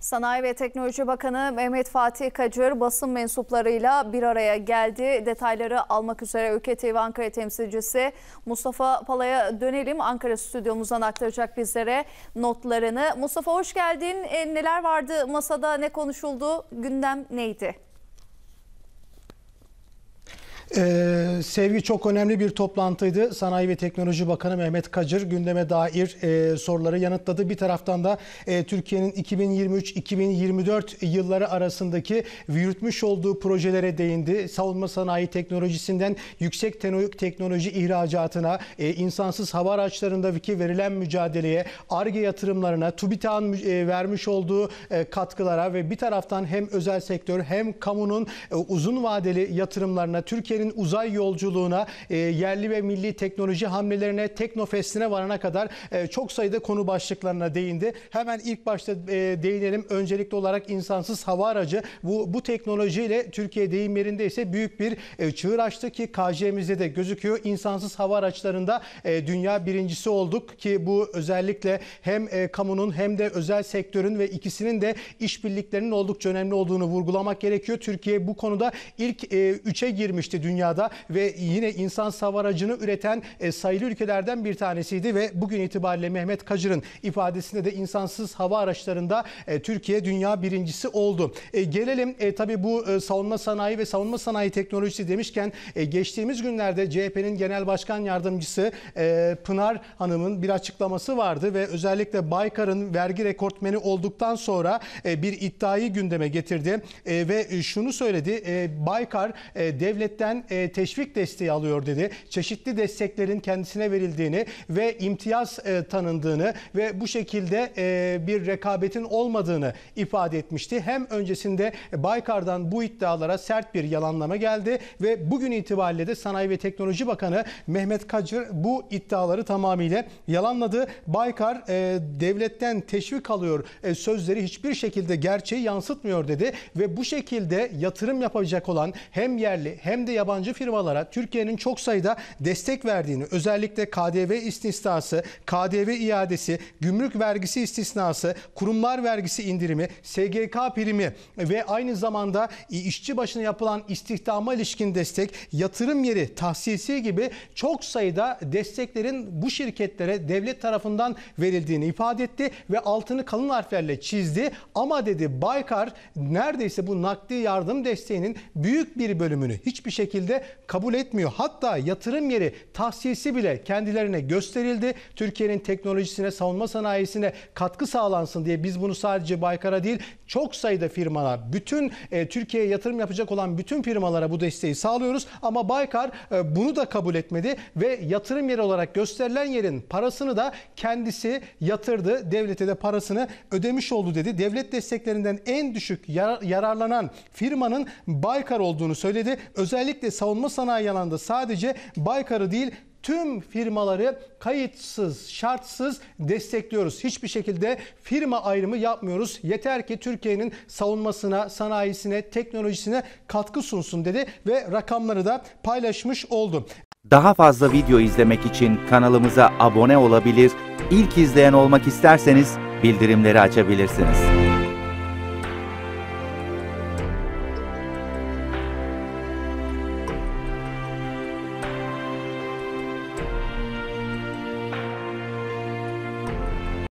Sanayi ve Teknoloji Bakanı Mehmet Fatih Kacır basın mensuplarıyla bir araya geldi. Detayları almak üzere Ülke TV Ankara temsilcisi Mustafa Pala'ya dönelim. Ankara stüdyomuzdan aktaracak bizlere notlarını. Mustafa hoş geldin. E, neler vardı masada, ne konuşuldu, gündem neydi? Ee, sevgi çok önemli bir toplantıydı. Sanayi ve Teknoloji Bakanı Mehmet Kacır gündeme dair e, soruları yanıtladı. Bir taraftan da e, Türkiye'nin 2023-2024 yılları arasındaki yürütmüş olduğu projelere değindi. Savunma sanayi teknolojisinden yüksek teknoloji ihracatına, e, insansız hava araçlarındaki verilen mücadeleye, ARGE yatırımlarına, TÜBİTAK'ın e, vermiş olduğu e, katkılara ve bir taraftan hem özel sektör hem kamunun e, uzun vadeli yatırımlarına Türkiye'nin Türkiye'nin uzay yolculuğuna, e, yerli ve milli teknoloji hamlelerine, teknofestine varana kadar e, çok sayıda konu başlıklarına değindi. Hemen ilk başta e, değinelim. Öncelikli olarak insansız hava aracı. Bu, bu teknolojiyle Türkiye deyim yerinde ise büyük bir çığır açtı ki KJ'mizde de gözüküyor. İnsansız hava araçlarında dünya birincisi olduk ki bu özellikle hem kamunun hem de özel sektörün ve ikisinin de işbirliklerinin oldukça önemli olduğunu vurgulamak gerekiyor. Türkiye bu konuda ilk e, üçe girmişti dünyada ve yine insan savar aracını üreten e, sayılı ülkelerden bir tanesiydi ve bugün itibariyle Mehmet Kacır'ın ifadesinde de insansız hava araçlarında e, Türkiye dünya birincisi oldu. E, gelelim tabi bu savunma sanayi ve savunma sanayi teknolojisi demişken geçtiğimiz günlerde CHP'nin Genel Başkan Yardımcısı Pınar Hanım'ın bir açıklaması vardı ve özellikle Baykar'ın vergi rekortmeni olduktan sonra bir iddiayı gündeme getirdi ve şunu söyledi. Baykar devletten e, teşvik desteği alıyor dedi. Çeşitli desteklerin kendisine verildiğini ve imtiyaz e, tanındığını ve bu şekilde e, bir rekabetin olmadığını ifade etmişti. Hem öncesinde Baykar'dan bu iddialara sert bir yalanlama geldi ve bugün itibariyle de Sanayi ve Teknoloji Bakanı Mehmet Kacır bu iddiaları tamamıyla yalanladı. Baykar e, devletten teşvik alıyor e, sözleri hiçbir şekilde gerçeği yansıtmıyor dedi ve bu şekilde yatırım yapacak olan hem yerli hem de yabancı firmalara Türkiye'nin çok sayıda destek verdiğini özellikle KDV istisnası, KDV iadesi, gümrük vergisi istisnası, kurumlar vergisi indirimi, SGK primi ve aynı zamanda işçi başına yapılan istihdama ilişkin destek, yatırım yeri tahsisi gibi çok sayıda desteklerin bu şirketlere devlet tarafından verildiğini ifade etti ve altını kalın harflerle çizdi. Ama dedi Baykar neredeyse bu nakdi yardım desteğinin büyük bir bölümünü hiçbir şekilde şekilde kabul etmiyor. Hatta yatırım yeri tahsisi bile kendilerine gösterildi. Türkiye'nin teknolojisine, savunma sanayisine katkı sağlansın diye biz bunu sadece Baykar'a değil çok sayıda firmalar, bütün e, Türkiye'ye yatırım yapacak olan bütün firmalara bu desteği sağlıyoruz. Ama Baykar e, bunu da kabul etmedi ve yatırım yeri olarak gösterilen yerin parasını da kendisi yatırdı. Devlete de parasını ödemiş oldu dedi. Devlet desteklerinden en düşük yararlanan firmanın Baykar olduğunu söyledi. Özellikle özellikle savunma sanayi alanında sadece Baykar'ı değil tüm firmaları kayıtsız, şartsız destekliyoruz. Hiçbir şekilde firma ayrımı yapmıyoruz. Yeter ki Türkiye'nin savunmasına, sanayisine, teknolojisine katkı sunsun dedi ve rakamları da paylaşmış oldu. Daha fazla video izlemek için kanalımıza abone olabilir, ilk izleyen olmak isterseniz bildirimleri açabilirsiniz.